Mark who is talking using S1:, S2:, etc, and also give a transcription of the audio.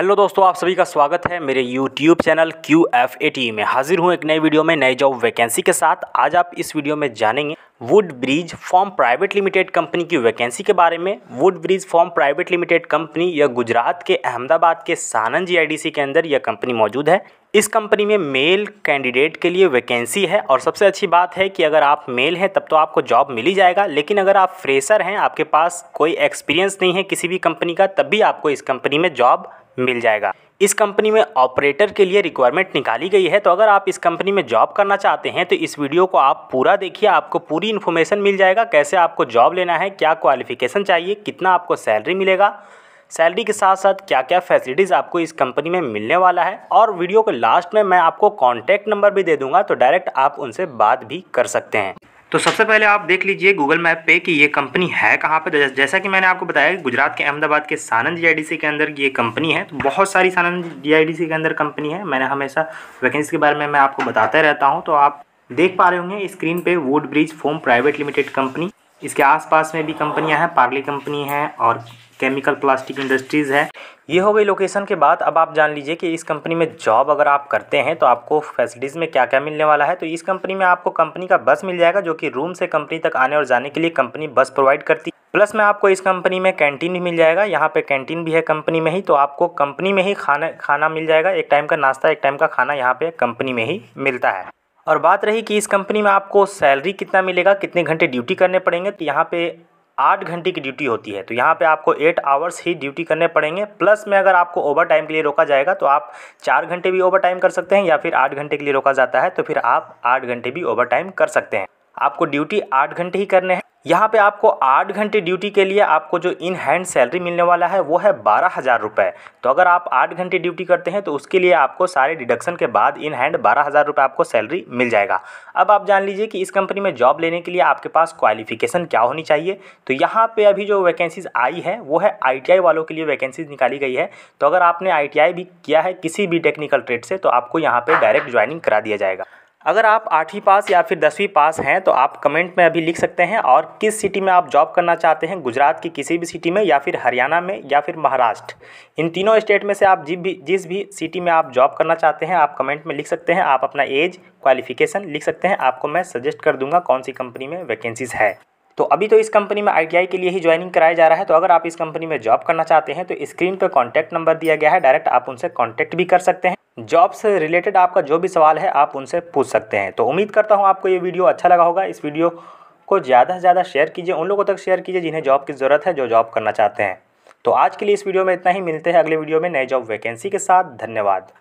S1: hello दोस्तों आप सभी का स्वागत है मेरे YouTube channel Q F A T में हाजिर हूँ एक नई वीडियो में नई जॉब वैकेंसी के साथ आज आप इस वीडियो में जानेंगे wood bridge form private limited company की वैकेंसी के बारे में wood bridge form private limited company यह गुजरात के अहमदाबाद के सानन जीआईडीसी के अंदर यह कंपनी मौजूद है इस कंपनी में मेल कैंडिडेट के लिए वैकेंसी है और सबसे अच्छी बात है कि अगर आप मेल हैं तब तो आपको जॉब मिल ही जाएगा लेकिन अगर आप फ्रेशर हैं आपके पास कोई एक्सपीरियंस नहीं है किसी भी कंपनी का तब भी आपको इस कंपनी में जॉब मिल जाएगा इस कंपनी में ऑपरेटर के लिए रिक्वायरमेंट निकाली गई है तो अगर आप इस कंपनी में जॉब करना चाहते हैं तो इस वीडियो को आप पूरा देखिए आपको पूरी इन्फॉर्मेशन मिल जाएगा कैसे आपको जॉब लेना है क्या क्वालिफिकेशन चाहिए कितना आपको सैलरी मिलेगा सैलरी के साथ साथ क्या क्या फैसिलिटीज़ आपको इस कंपनी में मिलने वाला है और वीडियो के लास्ट में मैं आपको कॉन्टैक्ट नंबर भी दे दूंगा तो डायरेक्ट आप उनसे बात भी कर सकते हैं तो सबसे पहले आप देख लीजिए गूगल मैप पे कि ये कंपनी है कहाँ पर जैसा कि मैंने आपको बताया गुजरात के अहमदाबाद के सानंद जीआईडीसी के अंदर ये कंपनी है तो बहुत सारी सानंद जीआईडीसी के अंदर कंपनी है मैंने हमेशा वैकेंसी के बारे में मैं आपको बताते रहता हूँ तो आप देख पा रहे होंगे स्क्रीन पे wood bridge foam private limited company इसके आसपास में भी कंपनियां हैं पार्ली कंपनी है और केमिकल प्लास्टिक इंडस्ट्रीज़ है ये हो गई लोकेशन के बाद अब आप जान लीजिए कि इस कंपनी में जॉब अगर आप करते हैं तो आपको फैसिलिटीज़ में क्या क्या मिलने वाला है तो इस कंपनी में आपको कंपनी का बस मिल जाएगा जो कि रूम से कंपनी तक आने और जाने के लिए कंपनी बस प्रोवाइड करती है प्लस में आपको इस कंपनी में कैंटीन भी मिल जाएगा यहाँ पे कैंटीन भी है कंपनी में ही तो आपको कंपनी में ही खाना खाना मिल जाएगा एक टाइम का नाश्ता एक टाइम का खाना यहाँ पे कंपनी में ही मिलता है और बात रही कि इस कंपनी में आपको सैलरी कितना मिलेगा कितने घंटे ड्यूटी करने पड़ेंगे तो यहाँ पे आठ घंटे की ड्यूटी होती है तो यहाँ पे आपको एट आवर्स ही ड्यूटी करने पड़ेंगे प्लस में अगर आपको ओवर टाइम के लिए रोका जाएगा तो आप चार घंटे भी ओवर टाइम कर सकते हैं या फिर आठ घंटे के लिए रोका जाता है तो फिर आप आठ घंटे भी ओवर टाइम कर सकते हैं आपको ड्यूटी आठ घंटे ही करने हैं यहाँ पे आपको आठ घंटे ड्यूटी के लिए आपको जो इन हैंड सैलरी मिलने वाला है वो है बारह हज़ार रुपये तो अगर आप आठ घंटे ड्यूटी करते हैं तो उसके लिए आपको सारे डिडक्शन के बाद इन हैंड बारह हज़ार रुपये आपको सैलरी मिल जाएगा अब आप जान लीजिए कि इस कंपनी में जॉब लेने के लिए आपके पास क्वालिफिकेशन क्या होनी चाहिए तो यहाँ पर अभी जो वैकेंसीज आई है वो है आई वालों के लिए वैकेंसीज निकाली गई है तो अगर आपने आई भी किया है किसी भी टेक्निकल ट्रेड से तो आपको यहाँ पर डायरेक्ट ज्वाइनिंग करा दिया जाएगा अगर आप आठवीं पास या फिर दसवीं पास हैं तो आप कमेंट में अभी लिख सकते हैं और किस सिटी में आप जॉब करना चाहते हैं गुजरात की किसी भी सिटी में या फिर हरियाणा में या फिर महाराष्ट्र इन तीनों स्टेट में से आप जिस भी जिस भी सिटी में आप जॉब करना चाहते हैं आप कमेंट में लिख सकते हैं आप अपना एज क्वालिफिकेशन लिख सकते हैं आपको मैं सजेस्ट कर दूँगा कौन सी कंपनी में वैकेंसीज़ है तो अभी तो इस कंपनी में आई के लिए ही ज्वाइनिंग कराया जा रहा है तो अगर आप इस कंपनी में जॉब करना चाहते हैं तो स्क्रीन पर कॉन्टैक्ट नंबर दिया गया है डायरेक्ट आप उनसे कॉन्टैक्ट भी कर सकते हैं जॉब से रिलेटेड आपका जो भी सवाल है आप उनसे पूछ सकते हैं तो उम्मीद करता हूँ आपको ये वीडियो अच्छा लगा होगा इस वीडियो को ज़्यादा से ज़्यादा शेयर कीजिए उन लोगों तक शेयर कीजिए जिन्हें जॉब की ज़रूरत है जो जॉब करना चाहते हैं तो आज के लिए इस वीडियो में इतना ही मिलते हैं अगले वीडियो में नए जॉब वैकेंसी के साथ धन्यवाद